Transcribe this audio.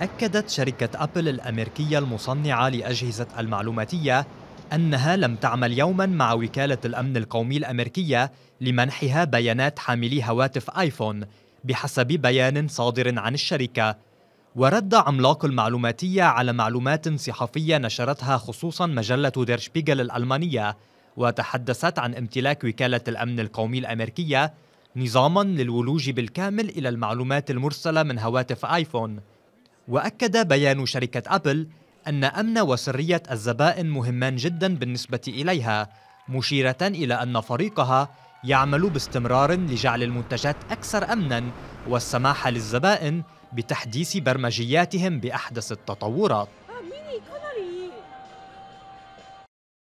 أكدت شركة أبل الأمريكية المصنعة لأجهزة المعلوماتية أنها لم تعمل يوما مع وكالة الأمن القومي الأمريكية لمنحها بيانات حاملي هواتف آيفون بحسب بيان صادر عن الشركة ورد عملاق المعلوماتية على معلومات صحفية نشرتها خصوصا مجلة ديرشبيغل الألمانية وتحدثت عن امتلاك وكالة الأمن القومي الأمريكية نظاما للولوج بالكامل إلى المعلومات المرسلة من هواتف آيفون وأكد بيان شركة أبل أن أمن وسرية الزبائن مهمان جدا بالنسبة إليها مشيرة إلى أن فريقها يعمل باستمرار لجعل المنتجات أكثر أمنا والسماح للزبائن بتحديث برمجياتهم بأحدث التطورات